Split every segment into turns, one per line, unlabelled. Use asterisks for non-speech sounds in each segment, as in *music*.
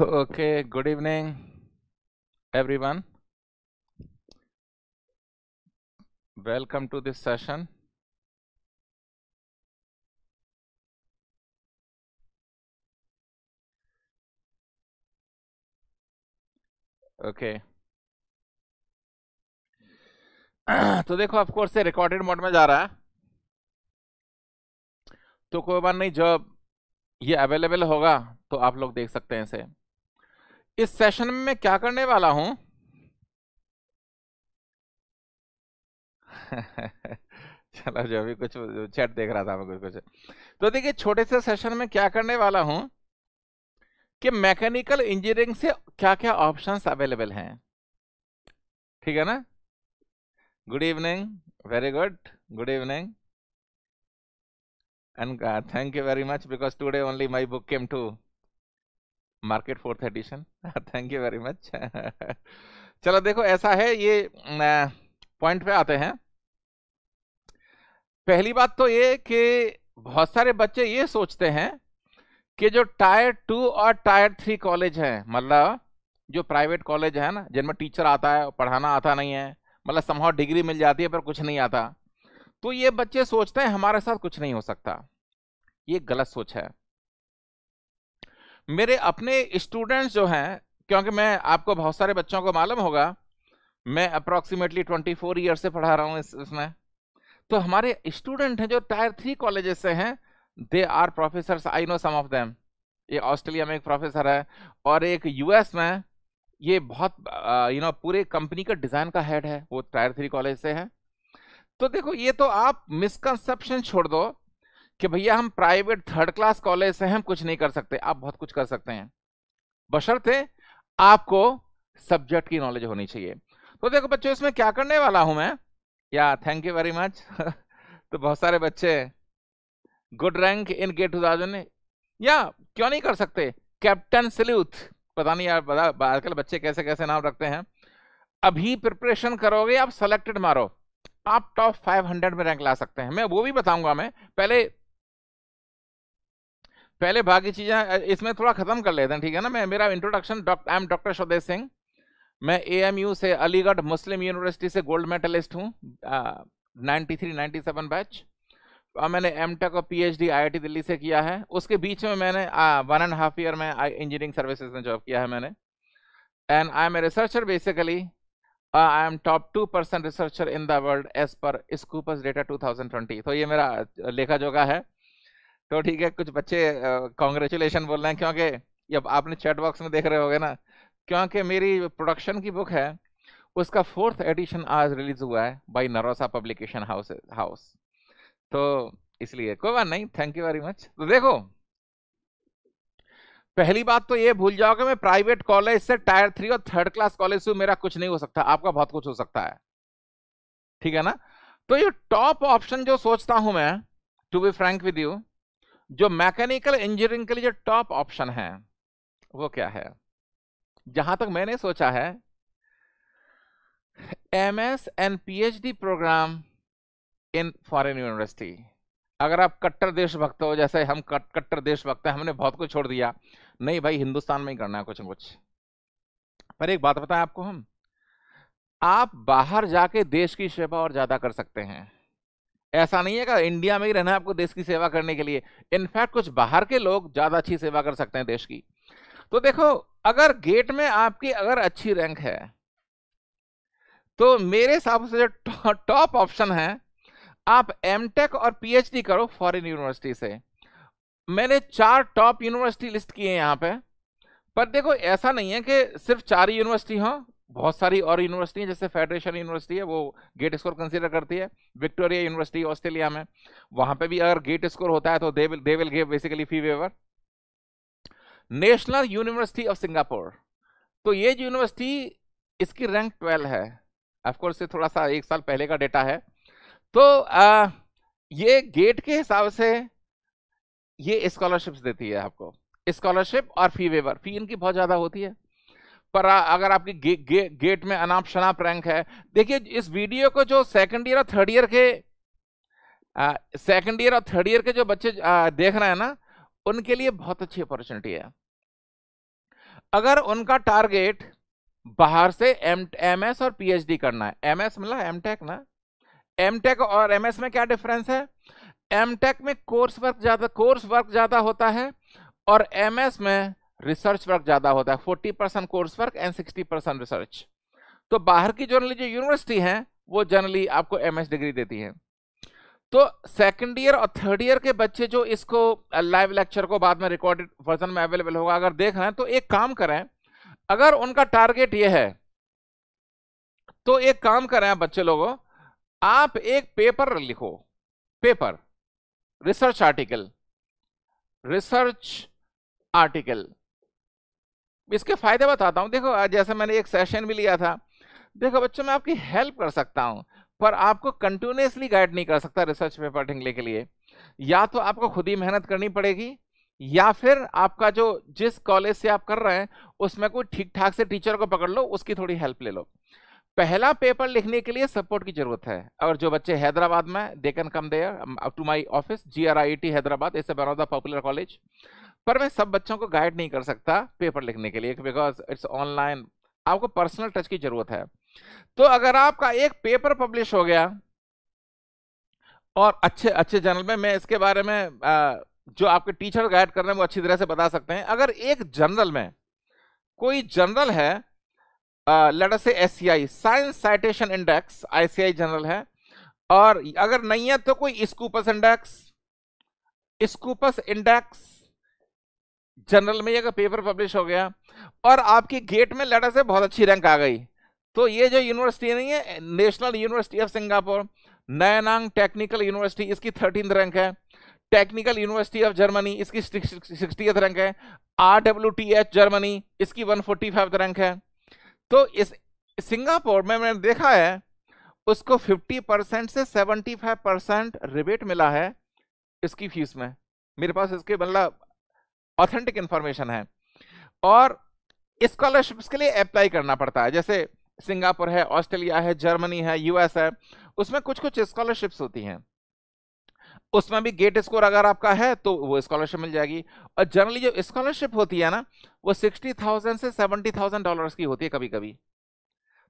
okay good evening everyone welcome to this session okay *clears throat* तो देखो of course से recorded mode में जा रहा है तो कोई बात नहीं जब ये अवेलेबल होगा तो आप लोग देख सकते हैं इसे इस सेशन में मैं क्या करने वाला हूं *laughs* चलो जो अभी कुछ चैट देख रहा था मैं कुछ कुछ तो देखिए छोटे से सेशन में क्या करने वाला हूं कि मैकेनिकल इंजीनियरिंग से क्या क्या ऑप्शंस अवेलेबल हैं ठीक है ना good evening very good good evening and thank you very much because today only my book came to market fourth edition thank you very much चलो देखो ऐसा है ये पॉइंट पे आते हैं पहली बात तो ये कि बहुत सारे बच्चे ये सोचते हैं कि जो टायर टू और टायर थ्री कॉलेज हैं मतलब जो प्राइवेट कॉलेज है ना जिनमें टीचर आता है पढ़ाना आता नहीं है मतलब समहाव डिग्री मिल जाती है पर कुछ नहीं आता तो ये बच्चे सोचते हैं हमारे साथ कुछ नहीं हो सकता ये गलत सोच है मेरे अपने स्टूडेंट्स जो हैं क्योंकि मैं आपको बहुत सारे बच्चों को मालूम होगा मैं अप्रॉक्सीमेटली ट्वेंटी फोर ईयर से पढ़ा रहा हूँ इस, इसमें तो हमारे स्टूडेंट हैं जो टायर थ्री कॉलेजेस से हैं they are professor I know some of them ये ऑस्ट्रेलिया में एक प्रोफेसर है और एक यूएस में ये बहुत यू नो पूरे कंपनी का डिज़ाइन का हेड है वो टायर थ्री कॉलेज से है तो देखो ये तो आप मिसकंसेप्शन छोड़ दो कि भैया हम प्राइवेट थर्ड क्लास कॉलेज से हम कुछ नहीं कर सकते आप बहुत कुछ कर सकते हैं बशर्ते आपको सब्जेक्ट की नॉलेज होनी चाहिए तो देखो बच्चों इसमें क्या करने वाला हूं मैं या थैंक यू वेरी मच तो बहुत सारे बच्चे good rank in GATE two thousand या क्यों नहीं कर सकते कैप्टन सल्यूथ पता नहीं यार आजकल बच्चे कैसे कैसे नाम रखते हैं अभी प्रिपरेशन करोगे आप सेलेक्टेड मारो आप टॉप 500 में रैंक ला सकते हैं मैं वो भी बताऊंगा मैं पहले पहले बाकी चीज़ें इसमें थोड़ा ख़त्म कर लेते हैं ठीक है ना मैं मेरा इंट्रोडक्शन आई एम डॉक्टर स्वदेश सिंह मैं ए से अलीगढ़ मुस्लिम यूनिवर्सिटी से गोल्ड मेडलिस्ट हूँ ninety three ninety seven batch और मैंने एम टेक और पी आईआईटी दिल्ली से किया है उसके बीच में मैंने वन एंड हाफ ईयर में इंजीनियरिंग सर्विसेज में जॉब किया है मैंने and I am a researcher basically I am top two percent researcher in the world as per Scopus data 2020 तो ये मेरा लेखा जोगा है तो ठीक है कुछ बच्चे कॉन्ग्रेचुलेशन बोल रहे हैं क्योंकि अब आपने चैट बॉक्स में देख रहे होगे ना क्योंकि मेरी प्रोडक्शन की बुक है उसका फोर्थ एडिशन आज रिलीज हुआ है by Narosa publication house house तो इसलिए कोई बात नहीं थैंक यू वेरी मच तो देखो पहली बात तो ये भूल जाओ कि मैं प्राइवेट कॉलेज से टायर थ्री और थर्ड क्लास कॉलेज से मेरा कुछ नहीं हो सकता आपका बहुत कुछ हो सकता है ठीक है ना तो ये टॉप ऑप्शन जो सोचता हूं मैं to be frank with you जो मैकेनिकल इंजीनियरिंग के लिए जो टॉप ऑप्शन है वो क्या है जहां तक मैंने सोचा है M S and D program in foreign university अगर आप कट्टर देशभक्त हो जैसे हम कट, कट्टर देशभक्त हैं हमने बहुत कुछ छोड़ दिया नहीं भाई हिंदुस्तान में ही करना है कुछ न कुछ पर एक बात बताएं आपको हम आप बाहर जाके देश की सेवा और ज़्यादा कर सकते हैं ऐसा नहीं है कि इंडिया में ही रहना है आपको देश की सेवा करने के लिए इनफैक्ट कुछ बाहर के लोग ज़्यादा अच्छी सेवा कर सकते हैं देश की तो देखो अगर गेट में आपकी अगर अच्छी रैंक है तो मेरे हिसाब से जो टॉप ऑप्शन है आप एम और पी करो फॉरन यूनिवर्सिटी से मैंने चार टॉप यूनिवर्सिटी लिस्ट किए हैं यहाँ पे पर देखो ऐसा नहीं है कि सिर्फ चार ही यूनिवर्सिटी हो बहुत सारी और यूनिवर्सिटी जैसे फेडरेशन यूनिवर्सिटी है वो गेट स्कोर कंसीडर करती है विक्टोरिया यूनिवर्सिटी ऑस्ट्रेलिया में वहां पे भी अगर गेट स्कोर होता है तो they will they will give basically fee waiver National University of Singapore तो ये जो यूनिवर्सिटी इसकी रैंक ट्वेल्व है अफकोर्स ये थोड़ा सा एक साल पहले का डेटा है तो आ, ये गेट के हिसाब से ये स्कॉलरशिप्स देती है आपको स्कॉलरशिप और फी वेवर फी इनकी बहुत ज़्यादा होती है पर अगर आपकी गे, गे, गेट में अनाप शनाप रैंक है देखिए इस वीडियो को जो सेकंड ईयर और थर्ड ईयर के सेकंड ईयर और थर्ड ईयर के जो बच्चे आ, देख रहे हैं ना उनके लिए बहुत अच्छी अपॉर्चुनिटी है अगर उनका टारगेट बाहर से एम एमएस और पीएचडी करना है एमएस मतलब एमटेक ना एमटेक और एमएस में क्या डिफरेंस है एमटेक में कोर्स वर्क ज़्यादा कोर्स वर्क ज़्यादा होता है और एमएस में रिसर्च वर्क ज़्यादा होता है forty percent course work and sixty percent research तो बाहर की जनरली जो यूनिवर्सिटी है वो जनरली आपको एम डिग्री देती है तो सेकंड ईयर और थर्ड ईयर के बच्चे जो इसको लाइव लेक्चर को बाद में रिकॉर्डेड वर्जन में अवेलेबल होगा अगर देख रहे हैं तो एक काम करें अगर उनका टारगेट ये है तो एक काम करें आप बच्चे लोगों आप एक पेपर लिखो paper research article research article इसके फ़ायदे बताता हूँ देखो जैसे मैंने एक सेशन भी लिया था देखो बच्चों मैं आपकी हेल्प कर सकता हूँ पर आपको कंटिन्यूसली गाइड नहीं कर सकता रिसर्च पेपर ढिंगले के लिए या तो आपको खुद ही मेहनत करनी पड़ेगी या फिर आपका जो जिस कॉलेज से आप कर रहे हैं उसमें कोई ठीक ठाक से टीचर को पकड़ लो उसकी थोड़ी हेल्प ले लो पहला पेपर लिखने के लिए सपोर्ट की जरूरत है और जो बच्चे हैदराबाद में they can come there to my office G R I T Hyderabad it's one of the popular college पर मैं सब बच्चों को गाइड नहीं कर सकता पेपर लिखने के लिए बिकॉज इट्स ऑनलाइन आपको पर्सनल टच की जरूरत है तो अगर आपका एक पेपर पब्लिश हो गया और अच्छे अच्छे जर्नल में मैं इसके बारे में जो आपके टीचर गाइड कर रहे हैं वो अच्छी तरह से बता सकते हैं अगर एक जर्नल में कोई जर्नल है लेटर से S science citation index SCI journal है और अगर नहीं है तो कोई Scopus index Scopus index journal में अगर पेपर पब्लिश हो गया और आपकी गेट में लड़ा से बहुत अच्छी रैंक आ गई तो ये जो यूनिवर्सिटी नहीं है National University of Singapore Nanyang Technical University इसकी थर्टीन रैंक है टेक्निकल यूनिवर्सिटी ऑफ जर्मनी इसकी सिक्सटी रैंक है R W T H Germany इसकी वन फोर्टी फाइव रैंक है तो इस सिंगापुर में मैंने देखा है उसको फिफ्टी परसेंट से सेवेंटी फाइव परसेंट रिबेट मिला है इसकी फीस में मेरे पास इसके मतलब ऑथेंटिक इंफॉर्मेशन है और स्कॉलरशिप्स के लिए अप्लाई करना पड़ता है जैसे सिंगापुर है ऑस्ट्रेलिया है जर्मनी है यूएस है उसमें कुछ कुछ स्कॉलरशिप्स होती हैं उसमें भी गेट स्कोर अगर आपका है तो वो स्कॉलरशिप मिल जाएगी और जनरली जो स्कॉलरशिप होती है ना वो सिक्सटी थाउजेंड से सेवेंटी थाउजेंड डॉलर की होती है कभी कभी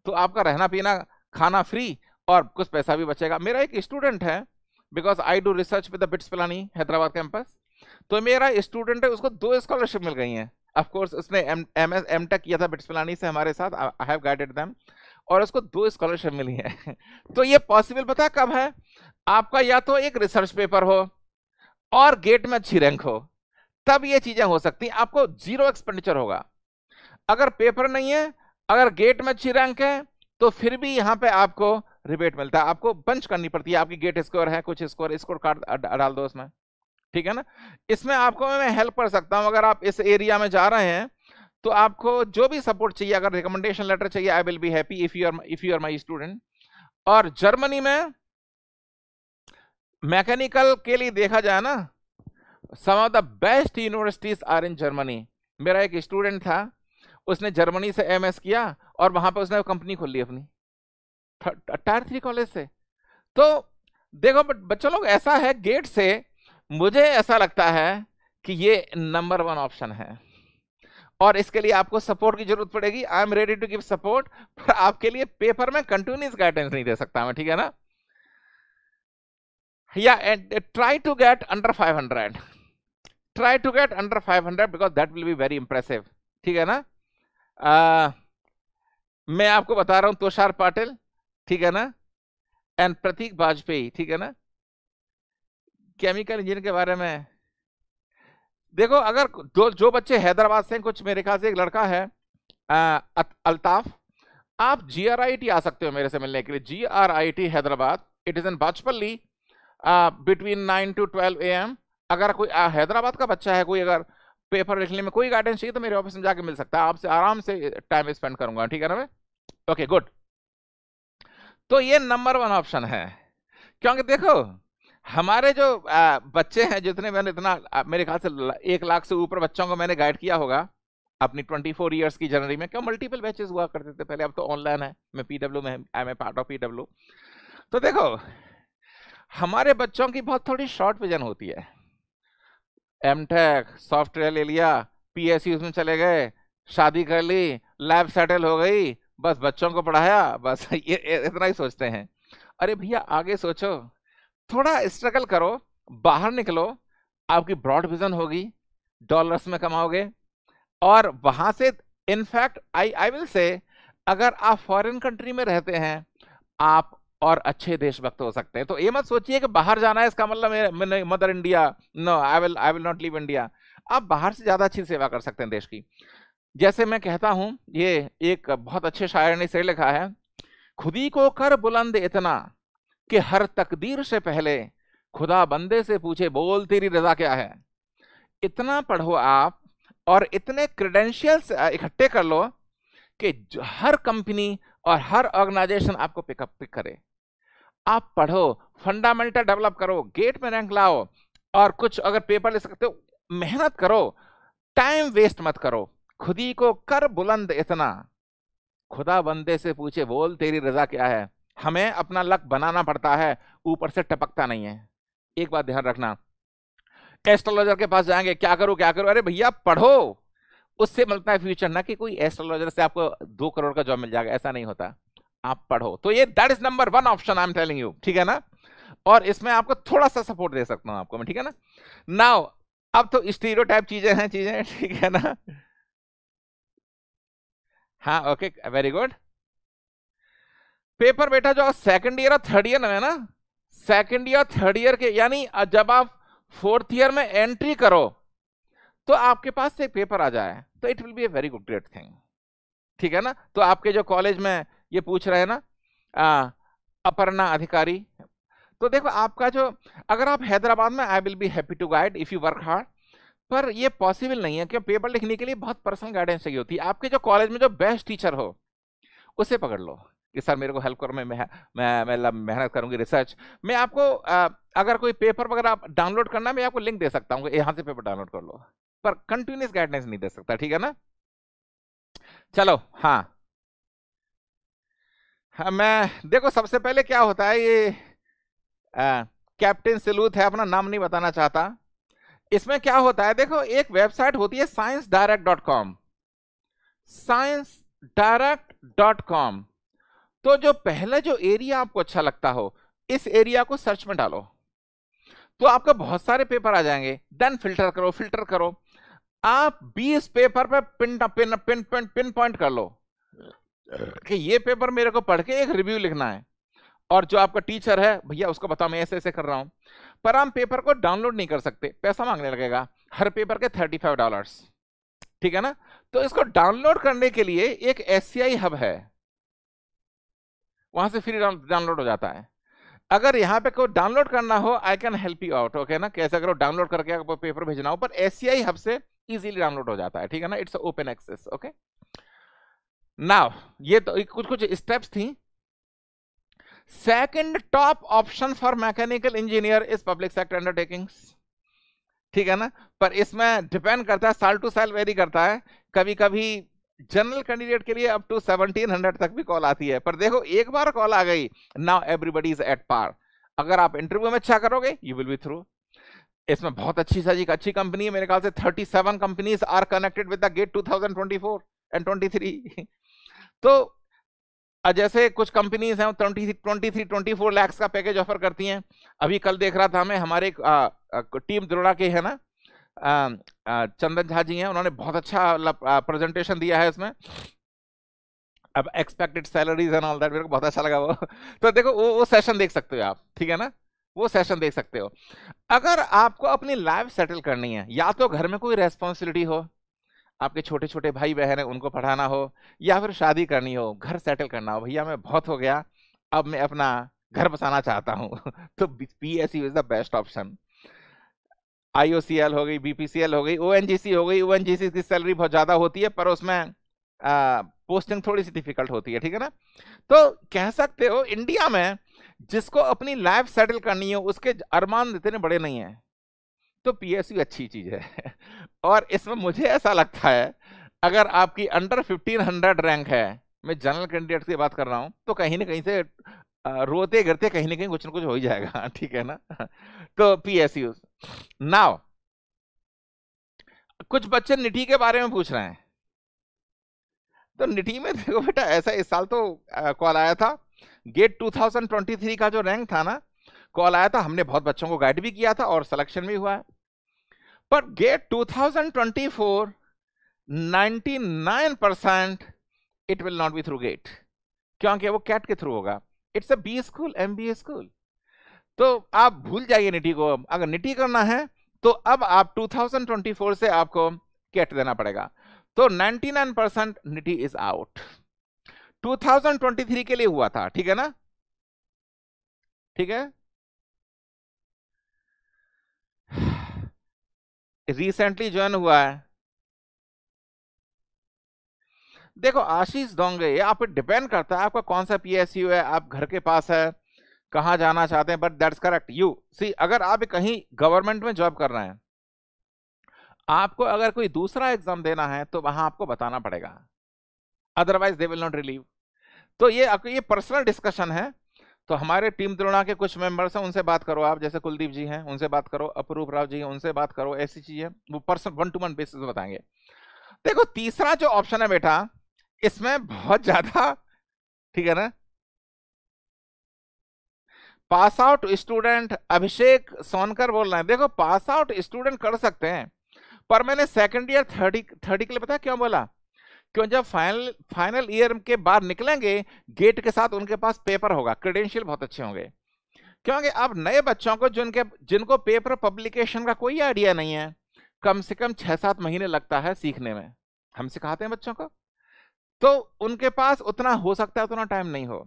तो आपका रहना पीना खाना फ्री और कुछ पैसा भी बचेगा मेरा एक स्टूडेंट है because I do research with the BITS Pilani Hyderabad campus तो मेरा स्टूडेंट है उसको दो स्कॉलरशिप मिल गई हैं ऑफकोर्स उसने एम एस एम टेक किया था पिलानी से हमारे साथ आई हैव गाइडेड दैम और उसको दो स्कॉलरशिप मिली है *laughs* तो ये पॉसिबल पता कब है आपका या तो एक रिसर्च पेपर हो और गेट में अच्छी रैंक हो तब ये चीज़ें हो सकती हैं आपको जीरो एक्सपेंडिचर होगा अगर पेपर नहीं है अगर गेट में अच्छी रैंक है तो फिर भी यहाँ पे आपको रिबेट मिलता है आपको बंच करनी पड़ती है आपकी गेट स्कोर है कुछ स्कोर स्कोर कार्ड डाल दो उसमें ठीक है ना इसमें आपको मैं हेल्प कर सकता हूं अगर आप इस एरिया में जा रहे हैं तो आपको जो भी सपोर्ट चाहिए अगर रिकमेंडेशन लेटर चाहिए I will be happy if you are if you are my student और जर्मनी में मैकेनिकल के लिए देखा जाए ना some of the best universities are in Germany मेरा एक स्टूडेंट था उसने जर्मनी से एमएस किया और वहां पर उसने कंपनी खोल ली अपनी टायर थ्री कॉलेज से तो देखो बच्चों लोग ऐसा है गेट से मुझे ऐसा लगता है कि ये नंबर वन ऑप्शन है और इसके लिए आपको सपोर्ट की जरूरत पड़ेगी I am ready to give support पर आपके लिए पेपर में कंटिन्यूस गाइडेंस नहीं दे सकता मैं ठीक है ना या try to get under 500 try to get under 500 because that will be very impressive ठीक है ना uh, मैं आपको बता रहा हूं तुषार पाटिल ठीक है ना एंड प्रतीक वाजपेयी ठीक है ना केमिकल इंजीनियर के बारे में देखो अगर जो जो बच्चे हैदराबाद से कुछ मेरे ख्याल से एक लड़का है अल्ताफ आप जी आ सकते हो मेरे से मिलने के लिए जी Hyderabad it is in Bachupally between nine to twelve A M अगर कोई हैदराबाद का बच्चा है कोई अगर पेपर लिखने में कोई गाइडेंस चाहिए तो मेरे ऑफिस में जाके मिल सकता है आपसे आराम से टाइम स्पेंड करूंगा ठीक है ना मैं ओके गुड तो ये नंबर वन ऑप्शन है क्योंकि देखो हमारे जो आ, बच्चे हैं जितने मैंने इतना मेरे ख्याल से एक लाख से ऊपर बच्चों को मैंने गाइड किया होगा अपनी 24 फोर ईयर्स की जर्नी में क्यों मल्टीपल बैचेस हुआ करते थे पहले अब तो ऑनलाइन है मैं पी डब्ल्यू में I am part of P W तो देखो हमारे बच्चों की बहुत थोड़ी शॉर्ट विजन होती है एम टेक सॉफ्टवेयर ले लिया पी एस सी उसमें चले गए शादी कर ली लाइफ सेटल हो गई बस बच्चों को पढ़ाया बस *laughs* ये इतना ही सोचते हैं अरे भैया आगे सोचो थोड़ा स्ट्रगल करो बाहर निकलो आपकी ब्रॉड विजन होगी डॉलर्स में कमाओगे और वहां से in fact I I will say अगर आप फॉरेन कंट्री में रहते हैं आप और अच्छे देशभक्त हो सकते हैं तो ये मत सोचिए कि बाहर जाना है इसका मतलब mother India no I will I will not leave India आप बाहर से ज़्यादा अच्छी सेवा कर सकते हैं देश की जैसे मैं कहता हूँ ये एक बहुत अच्छे शायर ने इसे लिखा है खुदी को कर बुलंद इतना कि हर तकदीर से पहले खुदा बंदे से पूछे बोल तेरी रजा क्या है इतना पढ़ो आप और इतने क्रेडेंशियल्स इकट्ठे कर लो कि हर कंपनी और हर ऑर्गेनाइजेशन आपको पिकअप पिक करे आप पढ़ो फंडामेंटल डेवलप करो गेट में रैंक लाओ और कुछ अगर पेपर ले सकते हो मेहनत करो टाइम वेस्ट मत करो खुदी को कर बुलंद इतना खुदा बंदे से पूछे बोल तेरी रजा क्या है हमें अपना लक बनाना पड़ता है ऊपर से टपकता नहीं है एक बात ध्यान रखना एस्ट्रोलॉजर के पास जाएंगे क्या करो क्या करो अरे भैया पढ़ो उससे मिलता है फ्यूचर ना कि कोई एस्ट्रोलॉजर से आपको दो करोड़ का जॉब मिल जाएगा ऐसा नहीं होता आप पढ़ो तो ये that is number one option I am telling you ठीक है ना और इसमें आपको थोड़ा सा सपोर्ट दे सकता हूं आपको मैं ठीक है ना नाउ अब तो स्टीरो टाइप चीजें हैं चीजें *laughs* ठीक है ना हाँ ओके वेरी गुड पेपर बेटा जो सेकंड ईयर और थर्ड ईयर में ना सेकंड ईयर थर्ड ईयर के यानी जब आप फोर्थ ईयर में एंट्री करो तो आपके पास से पेपर आ जाए तो it will be a very good great thing ठीक है ना तो आपके जो कॉलेज में ये पूछ रहे हैं ना आ, अपर्णा अधिकारी तो देखो आपका जो अगर आप हैदराबाद में I will be happy to guide if you work hard पर ये पॉसिबल नहीं है क्योंकि पेपर लिखने के लिए बहुत पर्सनल गाइडेंस चाहिए होती है आपके जो कॉलेज में जो बेस्ट टीचर हो उसे पकड़ लो कि सर मेरे को हेल्प करो मैं मैं मैं मतलब मेहनत करूँगी रिसर्च मैं आपको आ, अगर कोई पेपर वगैरह आप डाउनलोड करना मैं आपको लिंक दे सकता हूँ यहाँ से पेपर डाउनलोड कर लो पर कंटिन्यूस गाइडेंस नहीं दे सकता ठीक है ना चलो हाँ।, हाँ मैं देखो सबसे पहले क्या होता है ये कैप्टन सिलूथ है अपना नाम नहीं बताना चाहता इसमें क्या होता है देखो एक वेबसाइट होती है Science Direct dot com Science Direct dot com तो जो पहला जो एरिया आपको अच्छा लगता हो इस एरिया को सर्च में डालो तो आपका बहुत सारे पेपर आ जाएंगे देन फिल्टर करो फिल्टर करो आप 20 पेपर पर pin pin pin pin pin point कर लो कि ये पेपर मेरे को पढ़ के एक रिव्यू लिखना है और जो आपका टीचर है भैया उसको बताओ मैं ऐसे ऐसे कर रहा हूं पर हम पेपर को डाउनलोड नहीं कर सकते पैसा मांगने लगेगा हर पेपर के थर्टी फाइव डॉलर्स ठीक है ना तो इसको डाउनलोड करने के लिए एक एस हब है वहां से फ्री डाउनलोड हो जाता है अगर यहाँ पे कोई डाउनलोड करना हो I can help you out okay ना कैसे करो डाउनलोड करके आपको पेपर भेजना हो पर एस हब से इजीली डाउनलोड हो जाता है ठीक है ना it's open access okay now ये तो कुछ कुछ स्टेप्स थी second top option for mechanical engineer is public sector undertakings ठीक है ना पर इसमें डिपेंड करता है साल टू साल वेरी करता है कभी कभी जनरल कैंडिडेट के लिए अप टू 1700 तक भी कॉल आती है पर देखो एक बार कॉल आ गई now everybody is at par अगर आप इंटरव्यू में अच्छा करोगे यू विल बी थ्रू इसमें बहुत अच्छी साजी अच्छी कंपनी है मेरे ख्याल से 37 companies are connected with the GATE 2024 and 23 तो जैसे कुछ कंपनीज हैं twenty twenty three twenty four lakhs का पैकेज ऑफर करती हैं अभी कल देख रहा था मैं हमारे आ, आ, टीम द्रोड़ा के है ना चंदन झा जी हैं उन्होंने बहुत अच्छा प्रेजेंटेशन मतलब, दिया है इसमें अब expected salaries and all that मेरे को बहुत अच्छा लगा वो तो देखो वो वो सेशन देख सकते हो आप ठीक है ना वो सेशन देख सकते हो अगर आपको अपनी लाइफ सेटल करनी है या तो घर में कोई रेस्पॉन्सिबिलिटी हो आपके छोटे छोटे भाई बहन है उनको पढ़ाना हो या फिर शादी करनी हो घर सेटल करना हो भैया मैं बहुत हो गया अब मैं अपना घर बसाना चाहता हूँ *laughs* तो P S C is the best option आई हो गई बी हो गई ओ हो गई ओ की सैलरी बहुत ज़्यादा होती है पर उसमें आ, पोस्टिंग थोड़ी सी डिफिकल्ट होती है ठीक है ना तो कह सकते हो इंडिया में जिसको अपनी लाइफ सेटल करनी हो उसके अरमान इतने बड़े नहीं हैं तो पीएसयू अच्छी चीज़ है *laughs* और इसमें मुझे ऐसा लगता है अगर आपकी अंडर 1500 रैंक है मैं जनरल कैंडिडेट की बात कर रहा हूँ तो कहीं ना कहीं से रोते गिरते कहीं ना कहीं कुछ ना कुछ हो ही जाएगा *laughs* ठीक है ना *laughs* तो पी एस नाउ कुछ बच्चे निटी के बारे में पूछ रहे हैं तो निटी में देखो बेटा ऐसा इस साल तो कॉल आया था गेट 2023 का जो रैंक था ना कॉल आया था हमने बहुत बच्चों को गाइड भी किया था और सिलेक्शन भी हुआ है पर GATE 2024 percent it will not be through GATE क्योंकि वो कैट के थ्रू होगा it's a B school M B school तो आप भूल जाइए निटी को अगर निटी करना है तो अब आप 2024 से आपको कैट देना पड़ेगा तो 99 परसेंट निटी इज आउट 2023 के लिए हुआ था ठीक है ना ठीक है रिसेंटली ज्वाइन हुआ है देखो आशीष दोंगे आप डिपेंड करता है आपका कौन सा पीएसयू है आप घर के पास है कहाँ जाना चाहते हैं but that's correct you see अगर आप कहीं गवर्नमेंट में जॉब कर रहे हैं आपको अगर कोई दूसरा एग्जाम देना है तो वहां आपको बताना पड़ेगा otherwise they will not relieve तो ये ये पर्सनल डिस्कशन है तो हमारे टीम तुलना के कुछ मेंबर्स हैं उनसे बात करो आप जैसे कुलदीप जी हैं उनसे बात करो अपरूप राव जी हैं उनसे बात करो ऐसी चीज है वो person one to one basis बताएंगे देखो तीसरा जो ऑप्शन है बेटा इसमें बहुत ज्यादा ठीक है ना pass out student Abhishek Sonkar बोल रहे हैं देखो पास आउट स्टूडेंट कर सकते हैं पर मैंने सेकंड ईयर थर्डी थर्टी के लिए पता क्यों बोला क्यों जब फाइनल फाइनल ईयर के बाद निकलेंगे गेट के साथ उनके पास पेपर होगा क्रेडेंशियल बहुत अच्छे होंगे क्योंकि अब नए बच्चों को जिनके जिनको पेपर पब्लिकेशन का कोई आइडिया नहीं है कम से कम छः सात महीने लगता है सीखने में हम सिखाते हैं बच्चों को तो उनके पास उतना हो सकता है उतना टाइम नहीं हो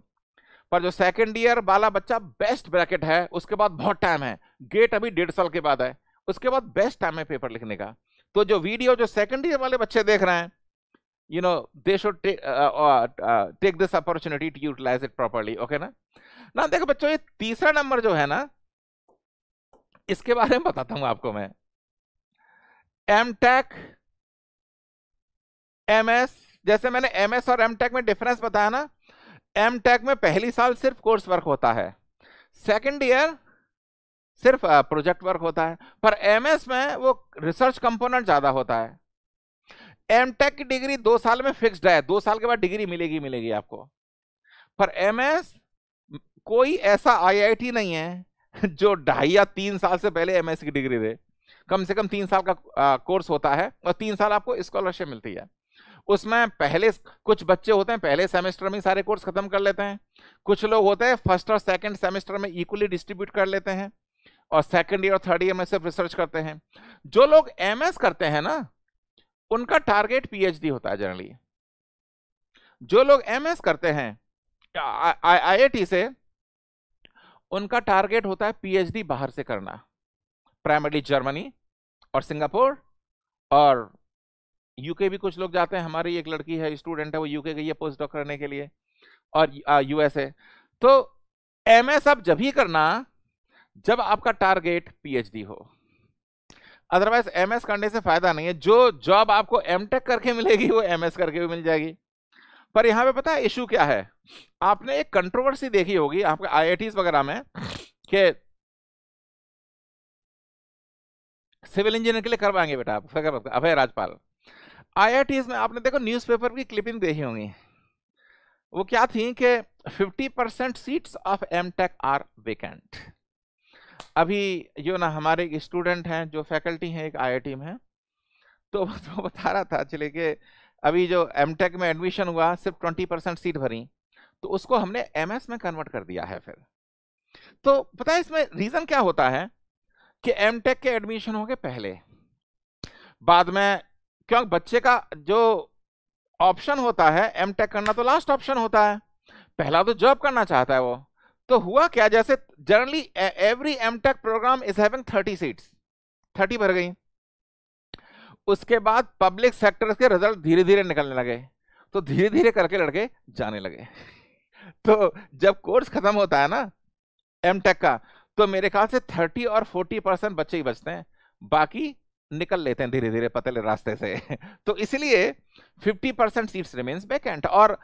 पर जो सेकंड ईयर वाला बच्चा बेस्ट ब्रैकेट है उसके बाद बहुत टाइम है गेट अभी डेढ़ साल के बाद है उसके बाद बेस्ट टाइम है पेपर लिखने का तो जो वीडियो जो सेकंड ईयर वाले बच्चे देख रहे हैं you know they should take this opportunity to utilise it properly okay ना ना देखो बच्चों ये तीसरा नंबर जो है ना इसके बारे में बताता हूं आपको मैं एम टेक एम एस जैसे मैंने एम एस और एम टेक e में डिफरेंस बताया ना एम टेक e में पहली साल सिर्फ कोर्स वर्क होता है सेकेंड ईयर सिर्फ प्रोजेक्ट वर्क होता है पर एमएस में वो रिसर्च कंपोनेंट ज़्यादा होता है एम टेक e की डिग्री दो साल में फिक्स्ड है दो साल के बाद डिग्री मिलेगी मिलेगी आपको पर एमएस कोई ऐसा टी नहीं है *laughs* जो ढाई या तीन साल से पहले एमएस की डिग्री दे कम से कम तीन साल का कोर्स होता है और तीन साल आपको स्कॉलरशिप मिलती है उसमें पहले कुछ बच्चे होते हैं पहले सेमेस्टर में सारे कोर्स खत्म कर लेते हैं कुछ लोग होते हैं फर्स्ट और सेकेंड सेमेस्टर में इक्वली डिस्ट्रीब्यूट कर लेते हैं और सेकेंड ईयर और थर्ड ईयर में सिर्फ रिसर्च करते हैं जो लोग एम करते हैं ना उनका टारगेट पीएचडी होता है जनरली जो लोग एम करते हैं आई से उनका टारगेट होता है पी बाहर से करना प्राइमरली जर्मनी और सिंगापुर और यूके भी कुछ लोग जाते हैं हमारी एक लड़की है स्टूडेंट है वो यूके गई है पोस्ट डॉक करने के लिए और यूएसए तो एम एस आप जब ही करना जब आपका टारगेट पीएचडी हो अदरवाइज एमएस करने से फायदा नहीं है जो जॉब आपको एम टेक करके मिलेगी वो एम एस करके भी मिल जाएगी पर यहां पे पता है इशू क्या है आपने एक कंट्रोवर्सी देखी होगी आपके आई वगैरह में कि सिविल इंजीनियर के लिए करवाएंगे बेटा आप अभय राजपाल आई में आपने देखो न्यूज़पेपर की क्लिपिंग देखी होंगी वो क्या थी कि 50 percent seats of M tech are vacant अभी जो ना हमारे स्टूडेंट हैं जो फैकल्टी हैं एक आई में है तो *laughs* वो बता रहा था चले कि अभी जो एम टेक में एडमिशन हुआ सिर्फ 20 परसेंट सीट भरी तो उसको हमने एम में कन्वर्ट कर दिया है फिर तो पता है इसमें रीज़न क्या होता है कि एम टेक के एडमिशन हो गए पहले बाद में क्योंकि बच्चे का जो ऑप्शन होता है एम टेक करना तो लास्ट ऑप्शन होता है पहला तो जॉब करना चाहता है वो तो हुआ क्या जैसे generally every M tech program is having thirty seats thirty भर गई उसके बाद पब्लिक सेक्टर के रिजल्ट धीरे धीरे निकलने लगे तो धीरे धीरे करके लड़के जाने लगे *laughs* तो जब कोर्स खत्म होता है ना एम टेक का तो मेरे ख्याल से थर्टी और फोर्टी परसेंट बच्चे ही बचते हैं बाकी निकल लेते हैं धीरे धीरे पतले रास्ते से *laughs* तो इसलिए 50 परसेंट सीट्स रिमेन्स वैकेंट और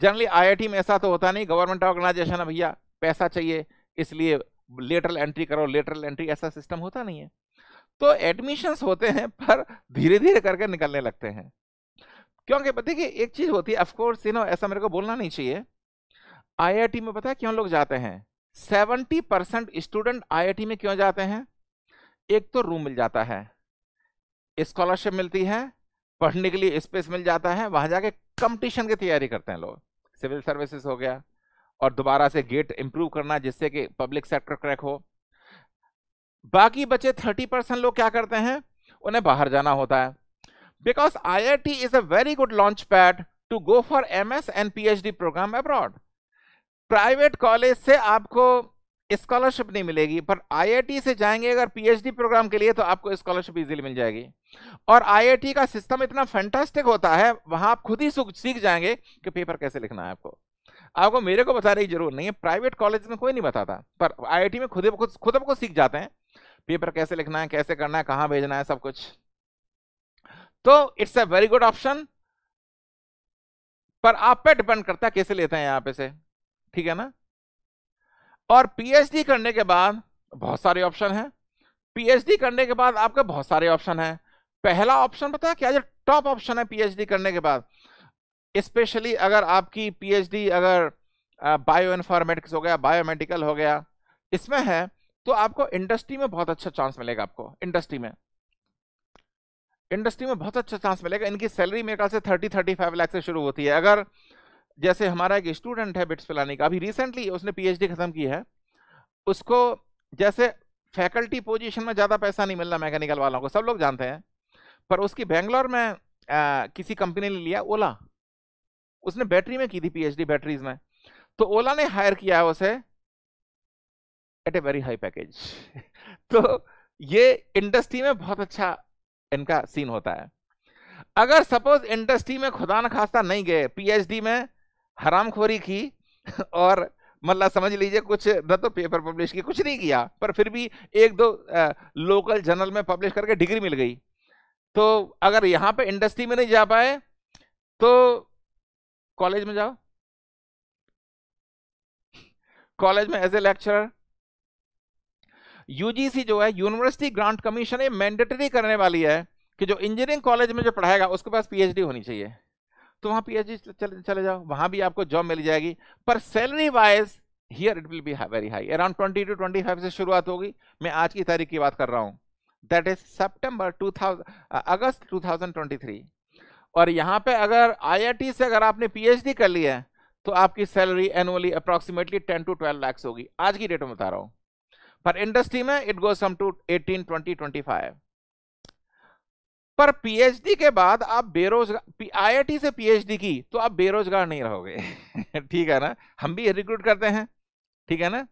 जनरली आईआईटी में ऐसा तो होता नहीं गवर्नमेंट ऑर्गेनाइजेशन है भैया पैसा चाहिए इसलिए लेटरल एंट्री करो लेटरल एंट्री ऐसा सिस्टम होता नहीं है तो एडमिशन होते हैं पर धीरे धीरे करके निकलने लगते हैं क्योंकि देखिए एक चीज़ होती है अफकोर्स यू नो ऐसा मेरे को बोलना नहीं चाहिए आई में पता है क्यों लोग जाते हैं सेवेंटी स्टूडेंट आई में क्यों जाते हैं एक तो रूम मिल जाता है स्कॉलरशिप मिलती है पढ़ने के लिए स्पेस मिल जाता है वहां जाके कंपटीशन की तैयारी करते हैं लोग सिविल सर्विसेज हो गया और दोबारा से गेट इंप्रूव करना जिससे कि पब्लिक सेक्टर क्रैक हो बाकी बचे थर्टी परसेंट लोग क्या करते हैं उन्हें बाहर जाना होता है because I I T is a very good launch pad to go for M S and P H D program abroad private college से आपको स्कॉलरशिप नहीं मिलेगी पर आईआईटी से जाएंगे अगर पीएचडी प्रोग्राम के लिए तो आपको स्कॉलरशिप इजीली मिल जाएगी और आईआईटी का सिस्टम इतना फैंटास्टिक होता है वहां आप खुद ही सीख जाएंगे कि पेपर कैसे लिखना है आपको आपको मेरे को बताने की जरूरत नहीं है प्राइवेट कॉलेज में कोई नहीं बताता पर आई में खुद खुद खुद आपको सीख जाते हैं पेपर कैसे लिखना है कैसे करना है कहाँ भेजना है सब कुछ तो it's a very good option पर आप पे डिपेंड करता है कैसे लेते हैं यहाँ पे से ठीक है ना और पीएचडी करने के बाद बहुत सारे ऑप्शन हैं पीएचडी करने के बाद आपके बहुत सारे ऑप्शन हैं पहला ऑप्शन पता है क्या जो टॉप ऑप्शन है पीएचडी करने के बाद स्पेशली अगर आपकी पीएचडी अगर बायो इन्फॉर्मेटिक्स हो गया बायोमेडिकल हो गया इसमें है तो आपको इंडस्ट्री में बहुत अच्छा चांस मिलेगा आपको इंडस्ट्री में इंडस्ट्री में बहुत अच्छा चांस मिलेगा इनकी सैलरी मेरे ख्याल से थर्टी थर्टी फाइव लाख से शुरू होती है अगर जैसे हमारा एक स्टूडेंट है बिट्स फैलाने का अभी रिसेंटली उसने पीएचडी खत्म की है उसको जैसे फैकल्टी पोजीशन में ज़्यादा पैसा नहीं मिलना मैकेनिकल वालों को सब लोग जानते हैं पर उसकी बेंगलोर में आ, किसी कंपनी ने लिया ओला उसने बैटरी में की थी पीएचडी बैटरीज में तो ओला ने हायर किया है उसे at a very high package तो ये इंडस्ट्री में बहुत अच्छा इनका सीन होता है अगर सपोज इंडस्ट्री में खुदा न खास्ता नहीं गए पीएचडी में हरामखोरी की *laughs* और मतलब समझ लीजिए कुछ न तो पेपर पब्लिश की कुछ नहीं किया पर फिर भी एक दो आ, लोकल जर्नल में पब्लिश करके डिग्री मिल गई तो अगर यहाँ पे इंडस्ट्री में नहीं जा पाए तो कॉलेज में जाओ कॉलेज में एज ए लेक्चरर यूजीसी जो है यूनिवर्सिटी ग्रांट कमीशन ये मैंडेटरी करने वाली है कि जो इंजीनियरिंग कॉलेज में जो पढ़ाएगा उसके पास पीएचडी होनी चाहिए तो वहां एच डी चले जाओ वहां भी आपको जॉब मिल जाएगी पर salary wise here it will be very high around twenty to twenty five से शुरुआत होगी मैं आज की तारीख की बात कर रहा हूँ that is September to August two thousand twenty three और यहाँ पे अगर आई आई टी से अगर आपने पी एच डी कर लिया है तो आपकी salary annually approximately ten to twelve lakhs होगी आज की डेट में बता रहा हूँ पर इंडस्ट्री में it goes some to eighteen twenty twenty five पर पीएचडी के बाद आप बेरोजगार आईआईटी से पीएचडी की तो आप बेरोजगार नहीं रहोगे *laughs* ठीक है ना हम भी रिक्रूट करते हैं ठीक है ना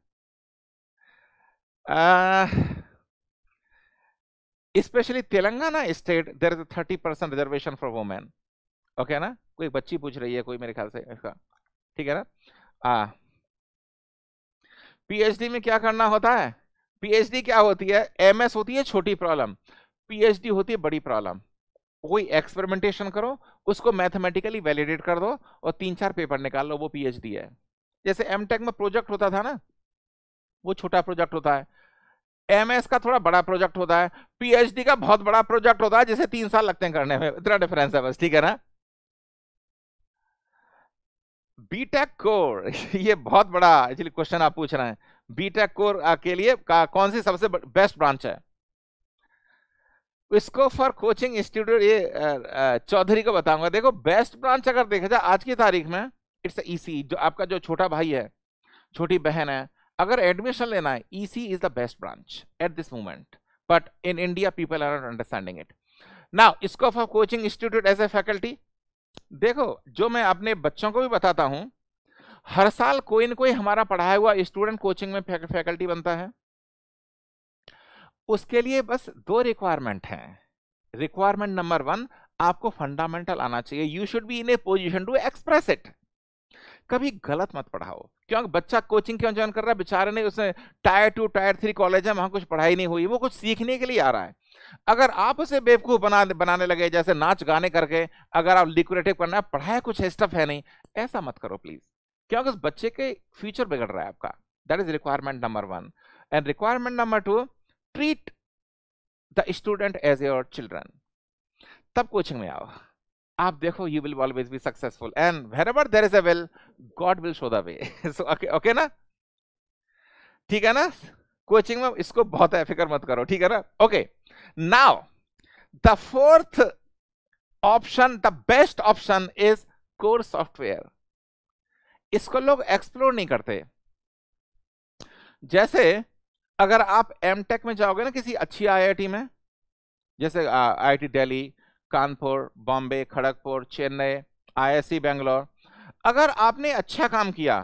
specially Telangana state there is thirty percent reservation for women okay ना कोई बच्ची पूछ रही है कोई मेरे ख्याल से इसका ठीक है ना आ, पीएचडी में क्या करना होता है पीएचडी क्या होती है एमएस होती है छोटी प्रॉब्लम पीएचडी होती है बड़ी प्रॉब्लम कोई एक्सपेरिमेंटेशन करो उसको मैथमेटिकली वैलिडेट कर दो और तीन चार पेपर निकाल लो वो पीएचडी है जैसे एम में प्रोजेक्ट होता था ना वो छोटा प्रोजेक्ट होता है एमएस का थोड़ा बड़ा प्रोजेक्ट होता है पीएचडी का बहुत बड़ा प्रोजेक्ट होता है जैसे तीन साल लगते हैं करने में इतना डिफरेंस है बस ठीक है ना बीटेक कोर *laughs* ये बहुत बड़ा एक्चुअली क्वेश्चन आप पूछ रहे हैं बीटेक कोर के लिए का, कौन सी सबसे बेस्ट ब्रांच है इसको फॉर कोचिंग इंस्टीट्यूट ये चौधरी को बताऊंगा देखो बेस्ट ब्रांच अगर देखा जाए आज की तारीख में इट्स ईसी जो आपका जो छोटा भाई है छोटी बहन है अगर एडमिशन लेना है EC is the best branch at this moment but in India people are not understanding it now इसको for coaching institute as a faculty देखो जो मैं अपने बच्चों को भी बताता हूँ हर साल कोई ना कोई हमारा पढ़ाया हुआ स्टूडेंट कोचिंग में फैकल्टी बनता है उसके लिए बस दो रिक्वायरमेंट हैं रिक्वायरमेंट नंबर वन आपको फंडामेंटल आना चाहिए you should be in a position to express it कभी गलत मत पढ़ाओ क्योंकि बच्चा कोचिंग क्यों ज्वाइन कर रहा है बेचारे ने उसने tier two tier three college है वहां कुछ पढ़ाई नहीं हुई वो कुछ सीखने के लिए आ रहा है अगर आप उसे बेवकूफ़ बना बनाने लगे जैसे नाच गाने करके अगर आप डिकोरेटिव करना है पढ़ाया कुछ स्टफ है नहीं ऐसा मत करो प्लीज़ क्योंकि उस बच्चे के फ्यूचर बिगड़ रहा है आपका that is requirement number one and requirement number two treat the student as your children तब कोचिंग में आओ आप देखो you will always be successful and wherever there is a will God will show the way so okay ना ठीक है ना coaching में इसको बहुत है फिक्र मत करो ठीक है ना okay now the fourth option the best option is core software इसको लोग एक्सप्लोर नहीं करते जैसे अगर आप एम टेक में जाओगे ना किसी अच्छी टी में जैसे टी डेली कानपुर बॉम्बे खड़गपुर चेन्नई सी बेंगलोर अगर आपने अच्छा काम किया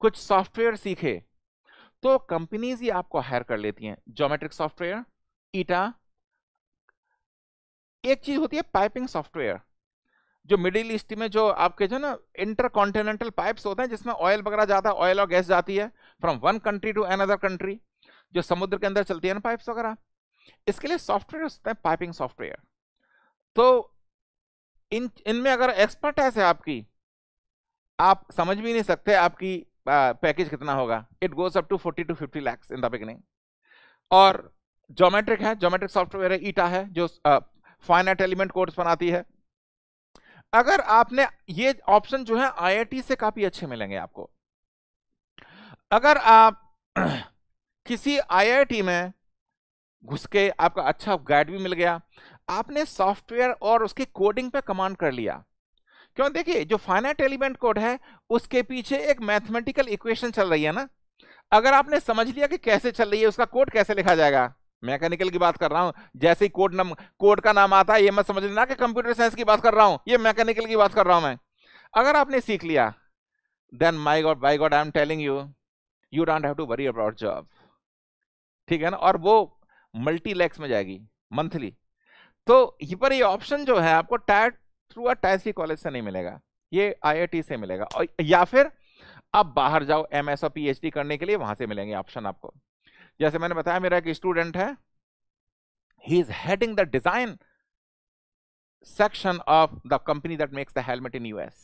कुछ सॉफ्टवेयर सीखे तो कंपनीज ही आपको हायर कर लेती हैं जोमेट्रिक सॉफ्टवेयर ईटा एक चीज होती है पाइपिंग सॉफ्टवेयर जो मिडिल ईस्ट में जो आपके जो ना इंटर कॉन्टिनेंटल पाइप्स होते हैं जिसमें ऑयल वगैरह जाता है ऑयल और गैस जाती है from one country to another country जो समुद्र के अंदर चलती है ना पाइप्स वगैरह इसके लिए सॉफ्टवेयर होता है पाइपिंग सॉफ्टवेयर तो इन इनमें अगर एक्सपर्ट है आपकी आप समझ भी नहीं सकते आपकी पैकेज कितना होगा it goes up to forty to fifty lakhs in the beginning और जोमेट्रिक है जोमेट्रिक सॉफ्टवेयर है ईटा है जो फाइनाइट एलिमेंट कोर्स बनाती है अगर आपने ये ऑप्शन जो है आईआईटी से काफी अच्छे मिलेंगे आपको अगर आप किसी आईआईटी में घुस के आपका अच्छा गाइड भी मिल गया आपने सॉफ्टवेयर और उसके कोडिंग पे कमांड कर लिया क्यों देखिए जो फाइनाइट एलिमेंट कोड है उसके पीछे एक मैथमेटिकल इक्वेशन चल रही है ना अगर आपने समझ लिया कि कैसे चल रही है उसका कोड कैसे लिखा जाएगा मैकेनिकल की बात कर रहा हूं जैसे ही कोड नाम कोड का नाम आता है ये मत समझ लेना कि कंप्यूटर साइंस की बात कर रहा हूं ये मैकेनिकल की बात कर रहा हूं मैं अगर आपने सीख लिया then my God by God I am telling you you don't have to worry about job ठीक है ना और वो मल्टी लैक्स में जाएगी मंथली तो ये पर ये ऑप्शन जो है आपको टैट थ्रू अ टायसी कॉलेज से नहीं मिलेगा ये आईआईटी से मिलेगा और या फिर आप बाहर जाओ एम एस और पी करने के लिए वहां से मिलेंगे ऑप्शन आपको जैसे मैंने बताया मेरा एक स्टूडेंट है he is heading the design section of the company that makes the helmet in US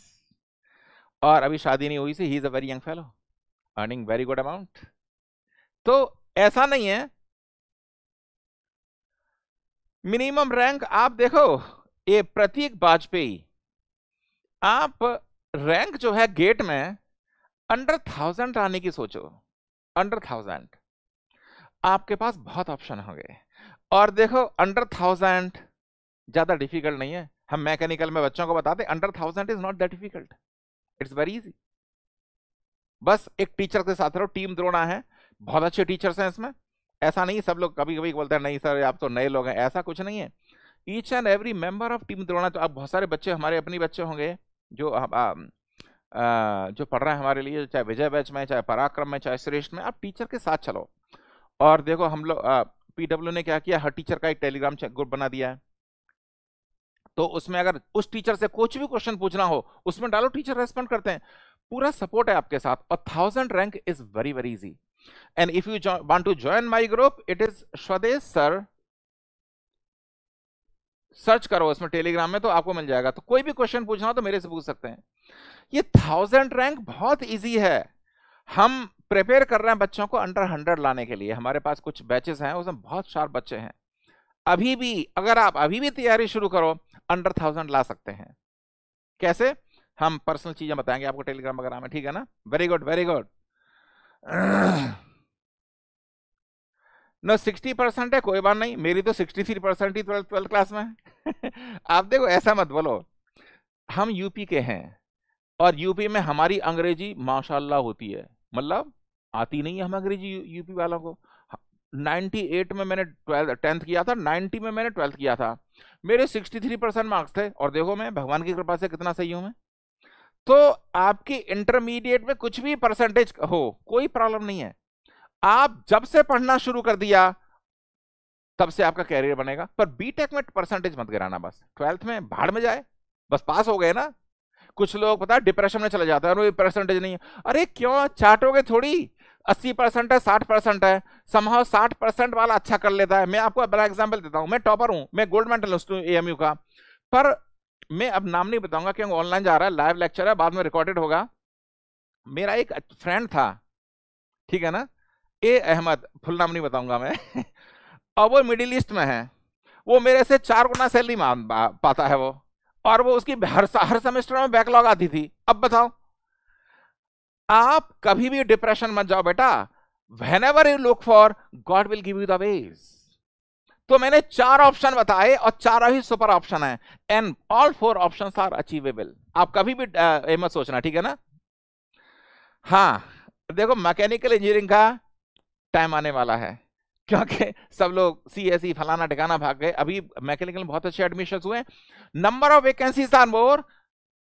और अभी शादी नहीं हुई see he is a very young fellow earning very good amount तो ऐसा नहीं है मिनिमम रैंक आप देखो ये प्रतीक वाजपेयी आप रैंक जो है गेट में अंडर थाउजेंड आने की सोचो अंडर थाउजेंड आपके पास बहुत ऑप्शन होंगे और देखो अंडर थाउजेंड ज़्यादा डिफिकल्ट नहीं है हम मैकेनिकल में बच्चों को बताते under thousand is not that difficult it's very easy बस एक टीचर के साथ रहो टीम द्रोणा है बहुत अच्छे टीचर्स हैं इसमें ऐसा नहीं सब लोग कभी कभी बोलते हैं नहीं सर आप तो नए लोग हैं ऐसा कुछ नहीं है each and every member of team Drona तो आप बहुत सारे बच्चे हमारे अपने बच्चे होंगे जो आप, आ, आ, जो पढ़ रहे हैं हमारे लिए चाहे विजय बैच में चाहे पराक्रम में चाहे श्रेष्ठ में आप टीचर के साथ चलो और देखो हम लोग पीडब्ल्यू ने क्या किया हर टीचर का एक टेलीग्राम ग्रुप बना दिया है तो उसमें अगर उस टीचर से कुछ भी क्वेश्चन पूछना हो उसमें डालो टीचर रेस्पॉन्ड करते हैं पूरा सपोर्ट है आपके साथ और thousand rank is very very easy and if you want to join my group it is Swadesh sir search करो इसमें टेलीग्राम में तो आपको मिल जाएगा तो कोई भी क्वेश्चन पूछना हो तो मेरे से पूछ सकते हैं ये थाउजेंड रैंक बहुत इजी है हम प्रिपेयर कर रहे हैं बच्चों को अंडर हंड्रेड लाने के लिए हमारे पास कुछ बैचेस हैं उसमें बहुत शार्प बच्चे हैं अभी भी अगर आप अभी भी तैयारी शुरू करो अंडर थाउजेंड ला सकते हैं कैसे हम पर्सनल चीजें बताएंगे आपको टेलीग्राम वगैरह में ठीक है ना very good very good no sixty percent है कोई बात नहीं मेरी तो सिक्सटी थ्री परसेंट ही ट्वेल्थ क्लास में *laughs* आप देखो ऐसा मत बोलो हम यूपी के हैं और यूपी में हमारी अंग्रेजी माशाल्लाह होती है मतलब आती नहीं है हम अंग्रेजी यू, यूपी वालों को 98 में मैंने ट्वेल्थ टेंथ किया था 90 में मैंने ट्वेल्थ किया था मेरे 63 परसेंट मार्क्स थे और देखो मैं भगवान की कृपा से कितना सही हूँ मैं तो आपकी इंटरमीडिएट में कुछ भी परसेंटेज हो कोई प्रॉब्लम नहीं है आप जब से पढ़ना शुरू कर दिया तब से आपका कैरियर बनेगा पर बीटेक में परसेंटेज मत गिराना बस ट्वेल्थ में भाड़ में जाए बस पास हो गए ना कुछ लोग पता है डिप्रेशन में चले जाते हैं और परसेंटेज नहीं है अरे क्यों चाटोगे थोड़ी अस्सी परसेंट है साठ परसेंट है समाव साठ परसेंट वाला अच्छा कर लेता है मैं आपको बड़ा एग्जाम्पल देता हूँ मैं टॉपर हूँ मैं गोल्ड मेडलिस्ट हूँ ए का पर मैं अब नाम नहीं बताऊंगा क्योंकि ऑनलाइन जा रहा है लाइव लेक्चर है बाद में रिकॉर्डेड होगा मेरा एक फ्रेंड था ठीक है ना ए अहमद फुल नाम नहीं बताऊंगा मैं *laughs* और वो मिडिल ईस्ट में है वो मेरे से चार गुना सैलरी मान पाता है वो और वो उसकी हर हर सेमेस्टर में बैकलॉग आती थी अब बताओ आप कभी भी डिप्रेशन मत जाओ बेटा whenever you look for God will give you the ways तो मैंने चार ऑप्शन बताए और चारों ही सुपर ऑप्शन है and all four option are achievable आप कभी भी ये मत सोचना ठीक है ना हाँ देखो मैकेनिकल इंजीनियरिंग का टाइम आने वाला है क्योंकि सब लोग सी एस सी फलाना ठिकाना भाग गए अभी मैकेनिकल में बहुत अच्छे एडमिशन हुए number of vacancies are more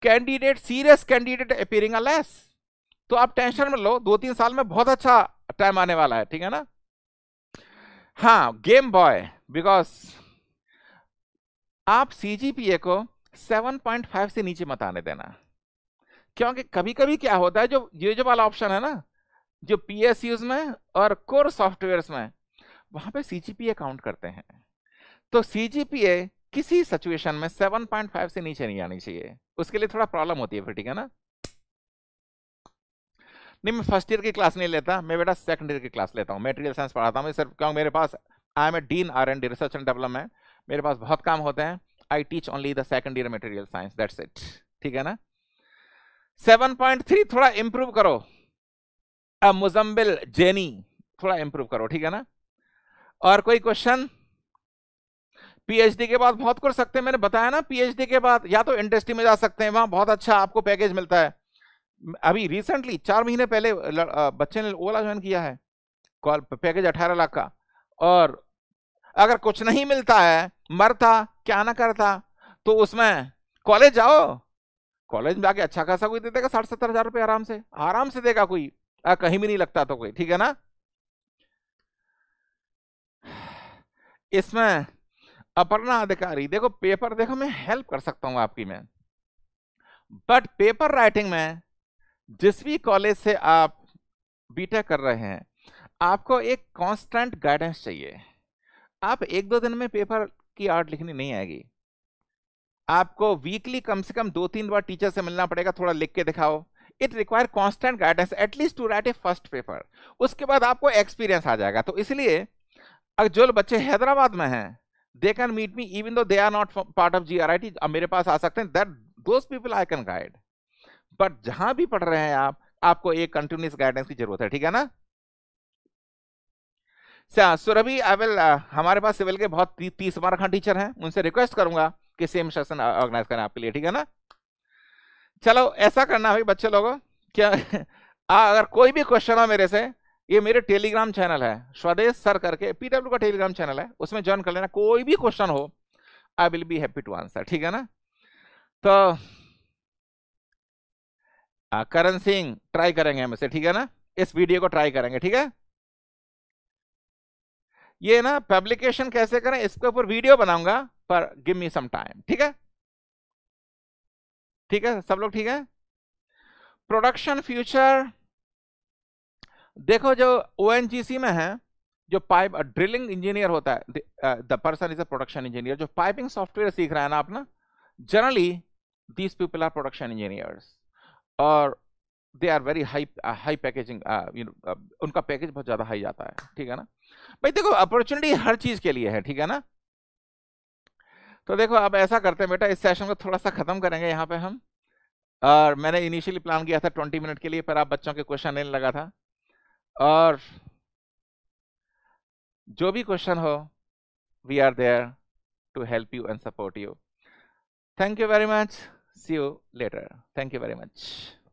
candidate serious candidate appearing less तो आप टेंशन में लो दो तीन साल में बहुत अच्छा टाइम आने वाला है ठीक है ना हाँ गेम बॉय बिकॉज आप सीजीपीए को 7.5 से नीचे मत आने देना क्योंकि कभी कभी क्या होता है जो ये जो वाला ऑप्शन है ना जो पीएसयूज में और कोर सॉफ्टवेयर्स में वहां पे सीजीपीए काउंट करते हैं तो सीजीपीए किसी सिचुएशन में 7.5 से नीचे नहीं आनी चाहिए उसके लिए थोड़ा प्रॉब्लम होती है फिर ठीक है ना नहीं मैं फर्स्ट ईयर की क्लास नहीं लेता मैं बेटा सेकंड ईयर की क्लास लेता हूँ मेटेरियल साइंस पढ़ाता हूँ सिर्फ क्योंकि मेरे पास I am a dean R and research and development मेरे पास बहुत काम होते हैं I teach only the second year material science that's it ठीक है ना सेवन पॉइंट थ्री थोड़ा इंप्रूव करो अ मुजम्बिल जेनी थोड़ा इंप्रूव करो ठीक है ना और कोई क्वेश्चन पीएचडी के बाद बहुत कर सकते हैं मैंने बताया ना पीएचडी के बाद या तो इंडस्ट्री में जा सकते हैं वहां बहुत अच्छा आपको पैकेज मिलता है अभी रिसेंटली चार महीने पहले बच्चे ने ओला ज्वाइन किया है पैकेज अठारह लाख का और अगर कुछ नहीं मिलता है मरता क्या ना करता तो उसमें कॉलेज जाओ कॉलेज में आके अच्छा खासा कोई दे देगा साठ सत्तर हजार रुपये आराम से आराम से देगा कोई आ, कहीं भी नहीं लगता तो कोई ठीक है ना इसमें अपर्णा अधिकारी देखो पेपर देखो मैं हेल्प कर सकता हूं आपकी मैं बट पेपर राइटिंग में जिस भी कॉलेज से आप बीटेक कर रहे हैं आपको एक कांस्टेंट गाइडेंस चाहिए आप एक दो दिन में पेपर की आर्ट लिखनी नहीं आएगी आपको वीकली कम से कम दो तीन बार टीचर से मिलना पड़ेगा थोड़ा लिख के दिखाओ it require constant guidance at least to write a first paper उसके बाद आपको एक्सपीरियंस आ जाएगा तो इसलिए अगर जो बच्चे हैदराबाद में हैं they can meet me even though they are not part of G R I T मेरे पास आ सकते हैं that those people I can guide but जहां भी पढ़ रहे हैं आप आपको एक कंटिन्यूस गाइडेंस की जरूरत है ठीक है ना सुरभि आई विल हमारे पास सिविल के बहुत ती, तीस बारह खान टीचर हैं उनसे रिक्वेस्ट करूंगा कि सेम सेशन ऑर्गेनाइज करें आपके लिए ठीक है ना चलो ऐसा करना भाई बच्चे लोगों क्या *laughs* आ, अगर कोई भी क्वेश्चन हो मेरे से ये मेरे टेलीग्राम चैनल है स्वदेश सर करके पीडब्ल्यू का टेलीग्राम चैनल है उसमें ज्वाइन कर लेना कोई भी क्वेश्चन हो I will be happy to answer ठीक है ना तो करण सिंह ट्राई करेंगे हम इसे ठीक है ना इस वीडियो को ट्राई करेंगे ठीक है ये ना पब्लिकेशन कैसे करें इसके ऊपर वीडियो बनाऊंगा पर गिव मी सम टाइम ठीक है ठीक है सब लोग ठीक है प्रोडक्शन फ्यूचर देखो जो ओ में है जो पाइप ड्रिलिंग इंजीनियर होता है the person is a production engineer जो पाइपिंग सॉफ्टवेयर सीख रहा है ना अपना generally these people are production engineers और they are very high high packaging उनका पैकेज बहुत ज़्यादा हाई जाता है ठीक है ना भाई देखो अपॉर्चुनिटी हर चीज के लिए है ठीक है ना तो देखो आप ऐसा करते हैं बेटा इस सेशन को थोड़ा सा खत्म करेंगे यहाँ पे हम और मैंने इनिशियली प्लान किया था ट्वेंटी मिनट के लिए पर आप बच्चों के क्वेश्चन लेने लगा था और जो भी क्वेश्चन हो we are there to help you and support you thank you very much see you later thank you very much